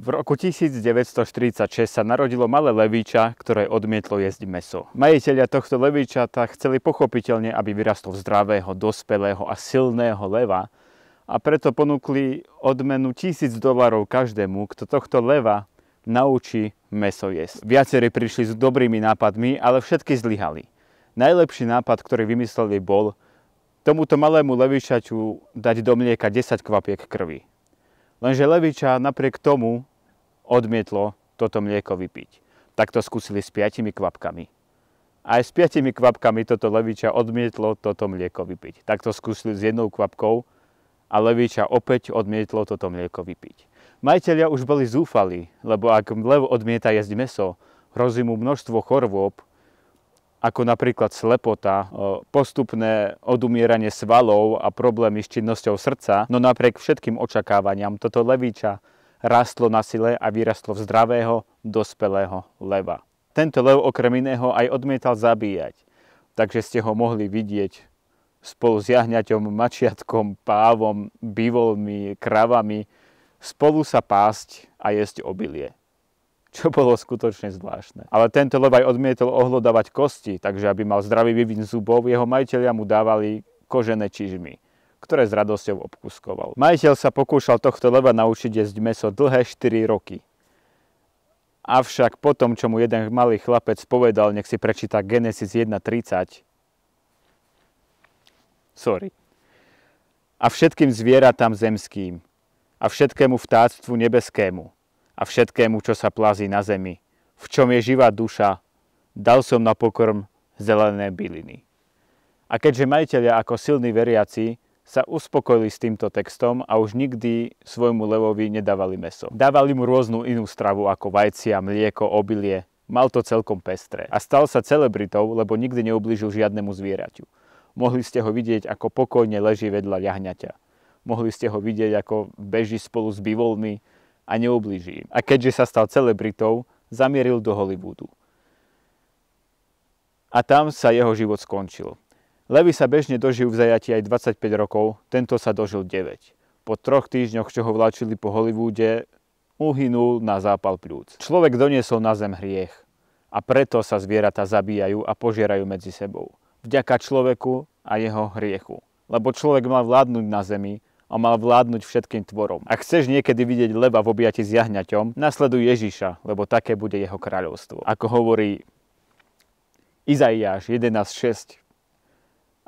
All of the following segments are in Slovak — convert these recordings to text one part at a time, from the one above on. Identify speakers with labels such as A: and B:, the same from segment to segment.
A: V roku 1946 sa narodilo malé levíča, ktoré odmietlo jesť meso. Majiteľia tohto tak chceli pochopiteľne, aby vyrastol zdravého, dospelého a silného leva a preto ponúkli odmenu 1000 dolarov každému, kto tohto leva naučí meso jesť. Viacerí prišli s dobrými nápadmi, ale všetky zlyhali. Najlepší nápad, ktorý vymysleli, bol tomuto malému levičaťu dať do mlieka 10 kvapiek krvi. Lenže leviča napriek tomu odmietlo toto mlieko vypiť. Tak to skúsili s piatimi kvapkami. Aj s piatimi kvapkami toto leviča odmietlo toto mlieko vypiť. Tak to skúsili s jednou kvapkou a leviča opäť odmietlo toto mlieko vypiť. Majiteľia už boli zúfali, lebo ak lev odmieta jesť meso, hrozí mu množstvo chorôb, ako napríklad slepota, e, postupné odumieranie svalov a problémy s činnosťou srdca, no napriek všetkým očakávaniam toto levíča rastlo na sile a vyrastlo v zdravého, dospelého leva. Tento lev okrem iného aj odmietal zabíjať, takže ste ho mohli vidieť spolu s jahňaťom, mačiatkom, pávom, bivolmi, kravami, spolu sa pásť a jesť obilie. Čo bolo skutočne zvláštne. Ale tento lev aj odmietol ohlodávať kosti, takže aby mal zdravý vývin zubov, jeho majiteľia mu dávali kožené čižmy ktoré s radosťou obkuskoval. Majiteľ sa pokúšal tohto leva naučiť jesť meso dlhé 4 roky. Avšak tom, čo mu jeden malý chlapec povedal, nech si prečíta Genesis 1.30, sorry, a všetkým zvieratám zemským, a všetkému vtáctvu nebeskému, a všetkému, čo sa plazí na zemi, v čom je živá duša, dal som na pokrm zelené byliny. A keďže majiteľia ako silní veriaci sa uspokojili s týmto textom a už nikdy svojmu levovi nedávali meso. Dávali mu rôznu inú stravu ako vajcia, mlieko, obilie. Mal to celkom pestré. A stal sa celebritou, lebo nikdy neublížil žiadnemu zvieraťu. Mohli ste ho vidieť, ako pokojne leží vedľa ľahňaťa. Mohli ste ho vidieť, ako beží spolu s bivolmi a neublíži im. A keďže sa stal celebritou, zamieril do Hollywoodu. A tam sa jeho život skončil. Levy sa bežne dožijú v zajati aj 25 rokov, tento sa dožil 9. Po troch týždňoch, čo ho vláčili po Hollywoode, uhynul na zápal pľúc. Človek doniesol na zem hriech a preto sa zvieratá zabíjajú a požierajú medzi sebou. Vďaka človeku a jeho hriechu. Lebo človek mal vládnuť na zemi a mal vládnuť všetkým tvorom. Ak chceš niekedy vidieť leva v objati s jahňaťom, nasleduj Ježiša, lebo také bude jeho kráľovstvo. Ako hovorí Izaiáš 11.6,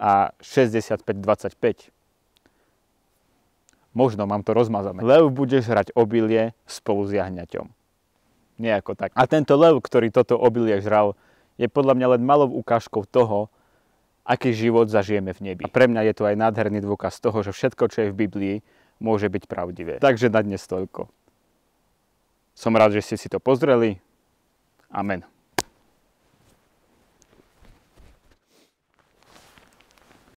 A: a 65-25. Možno mám to rozmazané. Lev bude žrať obilie spolu s jahňaťom. Nejako tak. A tento lev, ktorý toto obilie žral, je podľa mňa len malou ukážkou toho, aký život zažijeme v nebi. A pre mňa je to aj nádherný dôkaz toho, že všetko, čo je v Biblii, môže byť pravdivé. Takže na dnes toľko. Som rád, že ste si to pozreli. Amen.